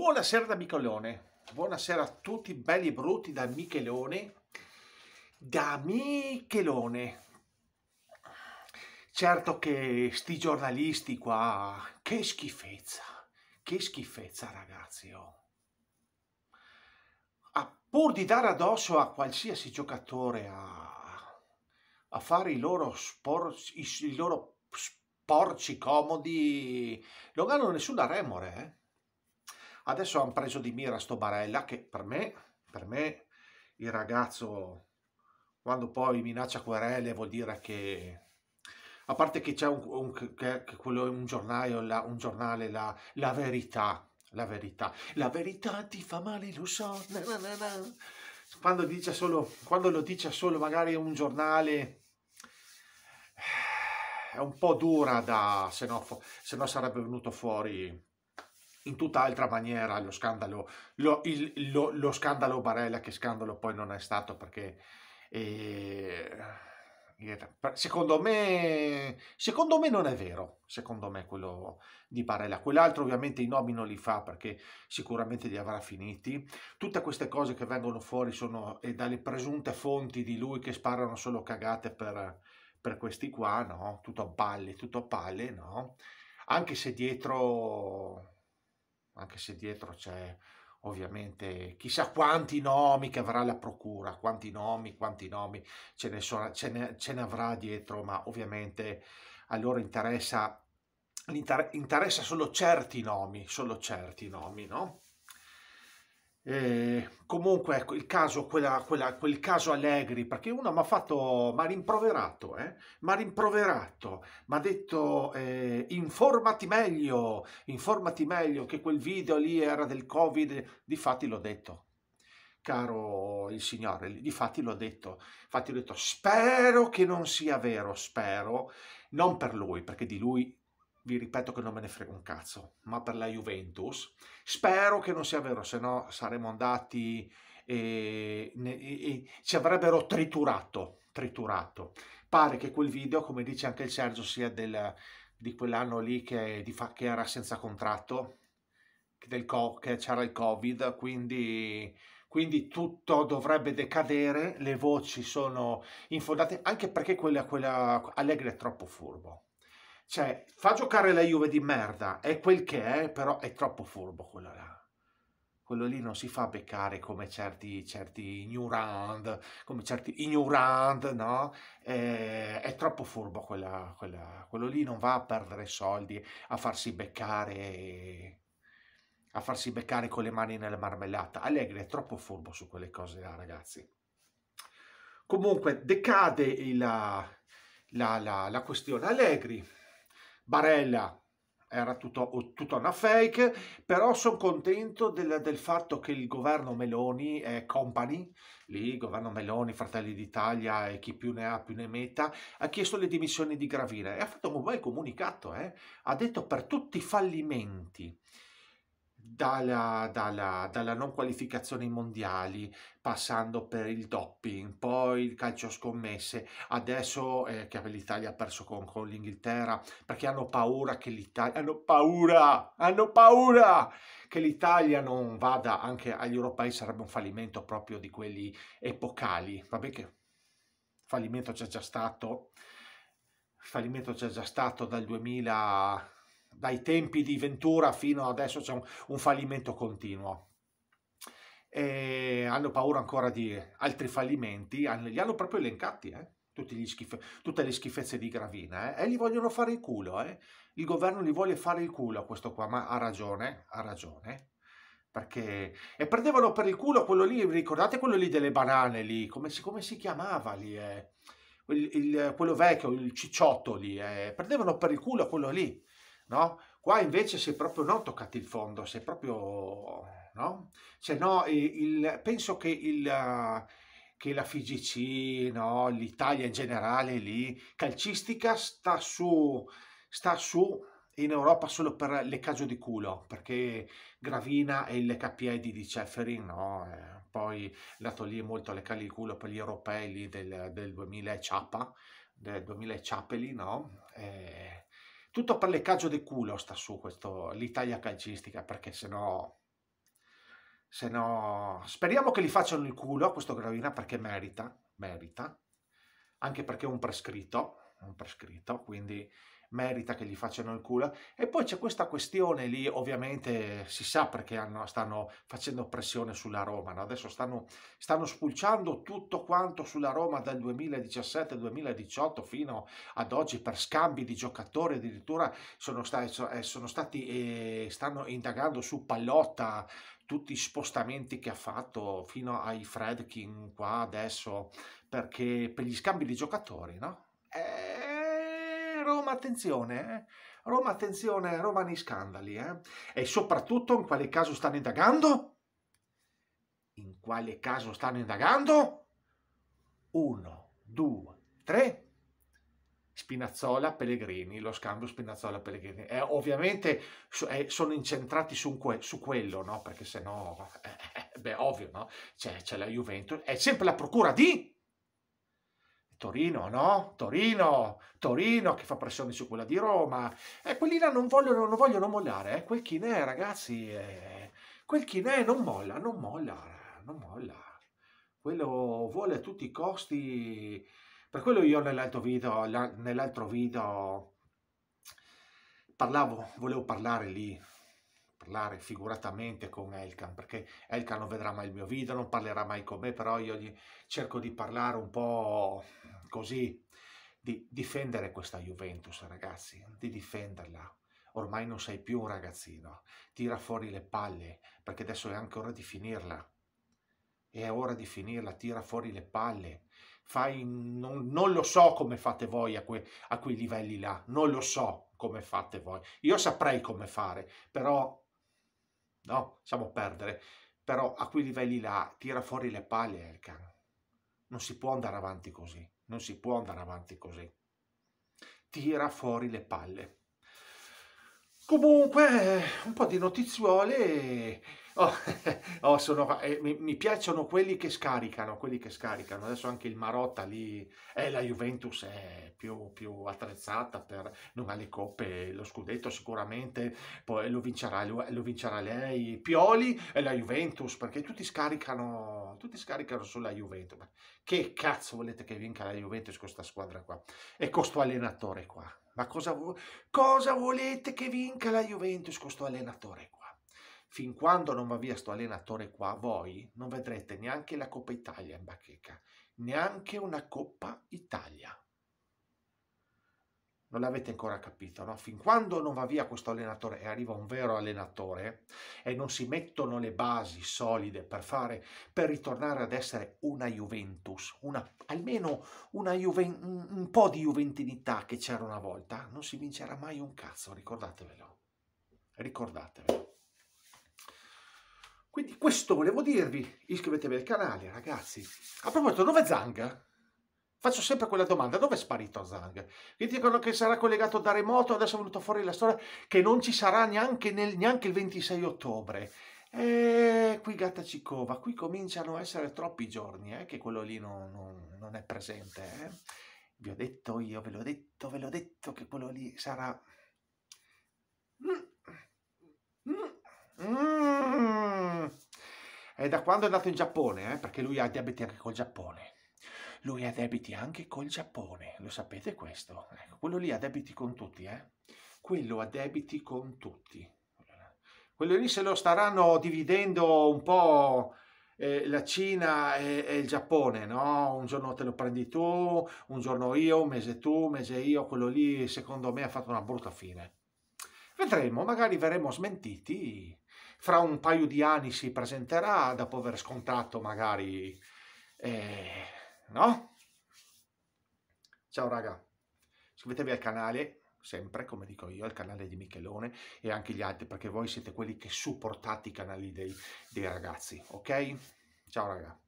Buonasera da Michelone, buonasera a tutti belli e brutti da Michelone, da Michelone. Certo che sti giornalisti qua, che schifezza, che schifezza ragazzi. Oh. A pur di dare addosso a qualsiasi giocatore a, a fare i loro, sporci, i loro sporci comodi, non hanno nessuna remore, eh? Adesso hanno preso di mira sto Barella che per me, per me il ragazzo quando poi minaccia querele vuol dire che a parte che c'è un, un, che, che un, giornaio, la, un giornale, la, la, verità, la verità, la verità ti fa male, lo so, na, na, na, Quando, dice solo, quando lo dice solo magari un giornale eh, è un po' dura da, se no, se no sarebbe venuto fuori in tutt'altra maniera lo scandalo, lo, il, lo, lo scandalo Barella, che scandalo poi non è stato perché... Eh, Secondo me, secondo me non è vero, secondo me quello di Barella. Quell'altro ovviamente i nomi non li fa perché sicuramente li avrà finiti. Tutte queste cose che vengono fuori sono eh, dalle presunte fonti di lui che sparano solo cagate per, per questi qua, no? Tutto a palle, tutto a palle, no? Anche se dietro anche se dietro c'è ovviamente chissà quanti nomi che avrà la procura, quanti nomi, quanti nomi ce ne, sono, ce ne, ce ne avrà dietro, ma ovviamente a loro interessa, interessa solo certi nomi, solo certi nomi, no? Eh, comunque ecco, il caso, quella, quella, quel caso Allegri, perché uno mi ha fatto, mi ha rimproverato, eh? mi ha rimproverato, mi ha detto eh, informati meglio, informati meglio che quel video lì era del Covid, difatti l'ho detto, caro il Signore, difatti l'ho detto, infatti ho detto spero che non sia vero, spero, non per lui, perché di lui vi ripeto che non me ne frega un cazzo, ma per la Juventus. Spero che non sia vero, se no saremmo andati e, e, e, ci avrebbero triturato, triturato. Pare che quel video, come dice anche il Sergio, sia del, di quell'anno lì che, di, che era senza contratto, del, che c'era il Covid, quindi quindi tutto dovrebbe decadere, le voci sono infondate, anche perché quella, quella Allegri è troppo furbo. Cioè, fa giocare la Juve di merda, è quel che è, però è troppo furbo quello là. Quello lì non si fa beccare come certi, certi ignorant, come certi ignorant, no? Eh, è troppo furbo quella, quella, quello lì non va a perdere soldi, a farsi beccare a farsi beccare con le mani nella marmellata. Allegri è troppo furbo su quelle cose là, ragazzi. Comunque decade la, la, la, la questione Allegri. Barella era tutto, tutto una fake, però sono contento del, del, fatto che il governo Meloni e Company, lì governo Meloni, Fratelli d'Italia e chi più ne ha più ne metta, ha chiesto le dimissioni di Gravina e ha fatto un bel comunicato, eh? ha detto per tutti i fallimenti dalla, dalla, dalla, non qualificazione ai mondiali, passando per il doping, poi il calcio scommesse, adesso eh, che l'Italia ha perso con, con l'Inghilterra, perché hanno paura che l'Italia, hanno paura, hanno paura che l'Italia non vada anche agli europei, sarebbe un fallimento proprio di quelli epocali, vabbè che fallimento c'è già stato, fallimento c'è già stato dal 2000 dai tempi di Ventura fino adesso c'è un, un fallimento continuo. E hanno paura ancora di altri fallimenti, li hanno proprio elencati, eh? Schif- tutte le schifezze di Gravina, eh? e gli vogliono fare il culo, eh? il governo gli vuole fare il culo a questo qua, ma ha ragione, ha ragione, perché... E prendevano per il culo quello lì, ricordate quello lì delle banane lì, come si, come si chiamava lì, eh? il, il, quello vecchio, il cicciotto lì, eh? prendevano per il culo quello lì, no? Qua invece si è proprio non toccati il fondo, si è proprio, no? Cioè, no il, penso che, il, che la FIGC, no, l'Italia in generale lì, calcistica sta su, sta su in Europa solo per le case di culo, perché Gravina e il KPI di Ceferi, no? Eh, poi lato lì molto alle cali di culo per gli europei lì del, del 2000 e ciappa, del 2000 e ciappeli, no? Eh, tutto per le caggio di culo sta su questo, l'Italia calcistica, perché se no... Se no... Speriamo che li facciano il culo a questo Gravina perché merita, merita, anche perché è un prescritto, un prescritto, quindi merita che gli facciano il culo. E poi c'è questa questione lì, ovviamente si sa perché hanno, stanno facendo pressione sulla Roma, no? adesso stanno, stanno, spulciando tutto quanto sulla Roma dal 2017-2018 fino ad oggi per scambi di giocatori, addirittura sono stati, eh, sono stati eh, stanno indagando su Pallotta, tutti i spostamenti che ha fatto fino ai Fredkin qua adesso perché per gli scambi di giocatori, no? E eh, Roma attenzione, eh? Roma attenzione, Roma nei scandali, eh? E soprattutto in quale caso stanno indagando? In quale caso stanno indagando? Uno, due, tre. Spinazzola Pellegrini, lo scambio Spinazzola Pellegrini. Eh, ovviamente eh, sono incentrati su, que su, quello, no? Perché se no, eh, eh, eh, beh, ovvio, no? C'è, la Juventus, è sempre la procura di Torino, no? Torino, Torino che fa pressione su quella di Roma. E eh, quelli là non vogliono, non vogliono mollare, eh? quel è, ragazzi, eh, quel è, non molla, non molla, non molla. Quello vuole a tutti i costi, per quello io nell'altro video, nell'altro video parlavo, volevo parlare lì parlare figuratamente con Elkan, perché Elkan non vedrà mai il mio video, non parlerà mai con me, però io gli cerco di parlare un po' così, di difendere questa Juventus, ragazzi, di difenderla. Ormai non sei più un ragazzino, tira fuori le palle, perché adesso è anche ora di finirla. È ora di finirla, tira fuori le palle. Fai, non, non lo so come fate voi a, que, a quei livelli là, non lo so come fate voi. Io saprei come fare, però No, siamo perdere. Però a quei livelli là tira fuori le palle Elkan. Eh, non si può andare avanti così. Non si può andare avanti così. Tira fuori le palle. Comunque, eh, un po' di notiziole Oh, oh, sono, eh, mi, mi, piacciono quelli che scaricano, quelli che scaricano. Adesso anche il Marotta lì, eh, la Juventus è più, più, attrezzata per non ha le coppe, lo scudetto sicuramente, poi lo vincerà, lo, lo vincerà lei, Pioli e la Juventus, perché tutti scaricano, tutti scaricano sulla Juventus. Ma che cazzo volete che vinca la Juventus con questa squadra qua? E con questo allenatore qua? Ma cosa, cosa volete che vinca la Juventus con questo allenatore qua? Fin quando non va via sto allenatore qua, voi non vedrete neanche la Coppa Italia in bacheca, neanche una Coppa Italia. Non l'avete ancora capito, no? Fin quando non va via questo allenatore e arriva un vero allenatore e non si mettono le basi solide per fare, per ritornare ad essere una Juventus, una, almeno una Juven, un po' di juventinità che c'era una volta, non si vincerà mai un cazzo, ricordatevelo. Ricordatevelo. Quindi questo volevo dirvi, iscrivetevi al canale ragazzi. A proposito, dove è Zang? Faccio sempre quella domanda, dove è sparito Zang? Gli dicono che sarà collegato da remoto, adesso è venuta fuori la storia che non ci sarà neanche, nel, neanche il 26 ottobre. E eh, qui gatta cicova, qui cominciano a essere troppi giorni eh, che quello lì non, non, non è presente. Eh. Vi ho detto io, ve l'ho detto, ve l'ho detto che quello lì sarà... Mm. Mm. Mm. È da quando è andato in Giappone, eh? perché lui ha debiti anche col Giappone. Lui ha debiti anche col Giappone, lo sapete questo? Ecco, quello lì ha debiti con tutti, eh? Quello ha debiti con tutti. Quello lì se lo staranno dividendo un po' Eh, la Cina e, e, il Giappone, no? Un giorno te lo prendi tu, un giorno io, un mese tu, un mese io, quello lì secondo me ha fatto una brutta fine. Vedremo, magari verremo smentiti fra un paio di anni si presenterà dopo aver scontato magari... Eh, no? Ciao raga, iscrivetevi al canale, sempre come dico io, al canale di Michelone e anche gli altri perché voi siete quelli che supportate i canali dei, dei ragazzi, ok? Ciao raga.